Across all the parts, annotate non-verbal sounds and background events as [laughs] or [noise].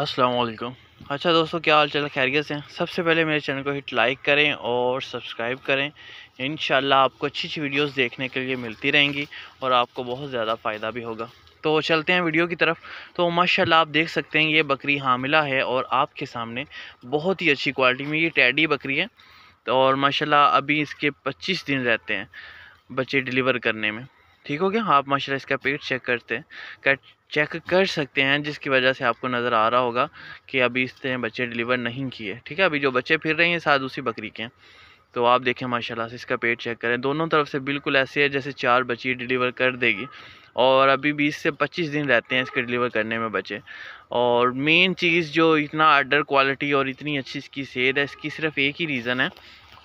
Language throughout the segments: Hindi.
वालेकुम अच्छा दोस्तों क्या हाल चाल खैरियत से हैं सबसे पहले मेरे चैनल को हिट लाइक करें और सब्सक्राइब करें इन आपको अच्छी अच्छी वीडियोस देखने के लिए मिलती रहेंगी और आपको बहुत ज़्यादा फ़ायदा भी होगा तो चलते हैं वीडियो की तरफ तो माशाल्लाह आप देख सकते हैं ये बकरी हामिला है और आपके सामने बहुत ही अच्छी क्वालिटी में ये टैडी बकरी है और माशाला अभी इसके पच्चीस दिन रहते हैं बच्चे डिलीवर करने में ठीक हो गया आप माशा इसका पेट चेक करते हैं कर, चेक कर सकते हैं जिसकी वजह से आपको नज़र आ रहा होगा कि अभी तरह बच्चे डिलीवर नहीं किए ठीक है अभी जो बच्चे फिर रहे हैं साथ उसी बकरी के हैं तो आप देखें माशाल्लाह से इसका पेट चेक करें दोनों तरफ से बिल्कुल ऐसे है जैसे चार बच्ची डिलीवर कर देगी और अभी बीस से पच्चीस दिन रहते हैं इसके डिलीवर करने में बचे और मेन चीज़ जो इतना अडर क्वालिटी और इतनी अच्छी इसकी सेहत है इसकी सिर्फ एक ही रीज़न है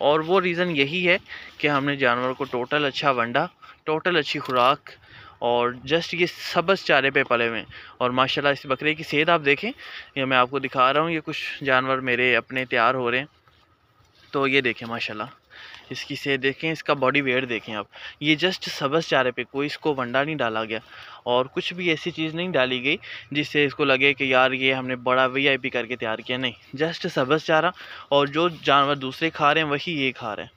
और वो रीज़न यही है कि हमने जानवर को टोटल अच्छा वंडा टोटल अच्छी खुराक और जस्ट ये सबस चारे पे पले हुए हैं और माशाल्लाह इस बकरे की सेहत आप देखें ये मैं आपको दिखा रहा हूँ ये कुछ जानवर मेरे अपने तैयार हो रहे हैं तो ये देखें माशाल्लाह इसकी से देखें इसका बॉडी वेट देखें आप ये जस्ट सबस चारे पे कोई इसको वंडा नहीं डाला गया और कुछ भी ऐसी चीज़ नहीं डाली गई जिससे इसको लगे कि यार ये हमने बड़ा वीआईपी करके तैयार किया नहीं जस्ट सबस चारा और जो जानवर दूसरे खा रहे हैं वही ये खा रहे हैं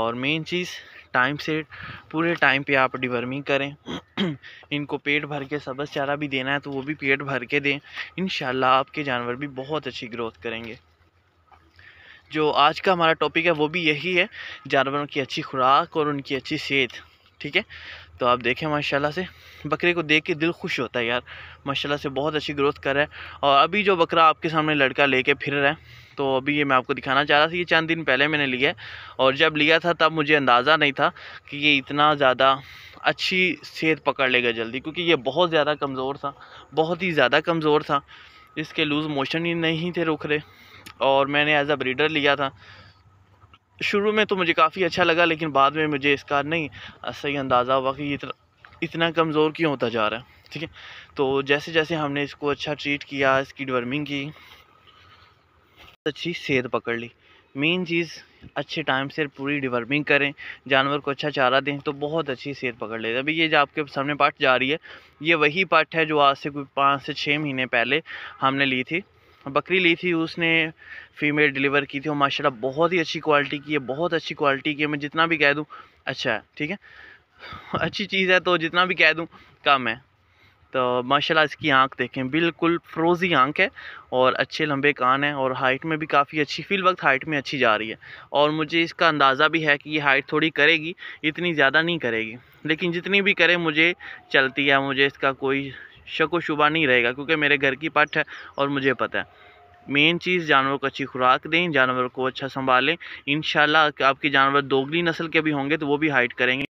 और मेन चीज़ टाइम से पूरे टाइम पे आप डिवर्मिंग करें [clears throat] इनको पेट भर के सबस चारा भी देना है तो वो भी पेट भर के दें इन आपके जानवर भी बहुत अच्छी ग्रोथ करेंगे जो आज का हमारा टॉपिक है वो भी यही है जानवरों की अच्छी खुराक और उनकी अच्छी सेहत ठीक है तो आप देखें माशाल्लाह से बकरे को देख के दिल खुश होता है यार माशाल्लाह से बहुत अच्छी ग्रोथ कर रहा है और अभी जो बकरा आपके सामने लड़का लेके फिर रहा है तो अभी ये मैं आपको दिखाना चाह रहा था ये चंद दिन पहले मैंने लिया है और जब लिया था तब मुझे अंदाज़ा नहीं था कि ये इतना ज़्यादा अच्छी सेहत पकड़ लेगा जल्दी क्योंकि ये बहुत ज़्यादा कमज़ोर था बहुत ही ज़्यादा कमज़ोर था इसके लूज़ मोशन ही नहीं थे रुक रहे और मैंने एज़ अ ब्रीडर लिया था शुरू में तो मुझे काफ़ी अच्छा लगा लेकिन बाद में मुझे इसका नहीं सही अंदाज़ा हुआ कि इतना इतना कमज़ोर क्यों होता जा रहा है ठीक है तो जैसे जैसे हमने इसको अच्छा ट्रीट किया इसकी डवर्मिंग की अच्छी सेहत पकड़ ली मेन चीज़ अच्छे टाइम से पूरी डिवर्मिंग करें जानवर को अच्छा चारा दें तो बहुत अच्छी सेहत पकड़ लेते अभी ये जो आपके सामने पार्ट जा रही है ये वही पार्ट है जो आज से कोई पाँच से छः महीने पहले हमने ली थी बकरी ली थी उसने फीमेल डिलीवर की थी और माशाल्लाह बहुत ही अच्छी क्वालिटी की है बहुत अच्छी क्वालिटी की है मैं जितना भी कह दूँ अच्छा है ठीक है [laughs] अच्छी चीज़ है तो जितना भी कह दूँ कम है तो माशाल्लाह इसकी आंख देखें बिल्कुल फ्रोज़ी आंख है और अच्छे लंबे कान हैं और हाइट में भी काफ़ी अच्छी फ़िल वक्त हाइट में अच्छी जा रही है और मुझे इसका अंदाज़ा भी है कि ये हाइट थोड़ी करेगी इतनी ज़्यादा नहीं करेगी लेकिन जितनी भी करे मुझे चलती है मुझे इसका कोई शक व शुबा नहीं रहेगा क्योंकि मेरे घर की पट है और मुझे पता है मेन चीज़ जानवर को अच्छी खुराक दें जानवर को अच्छा संभालें इन आपके जानवर दोगली नस्ल के भी होंगे तो वो भी हाइट करेंगे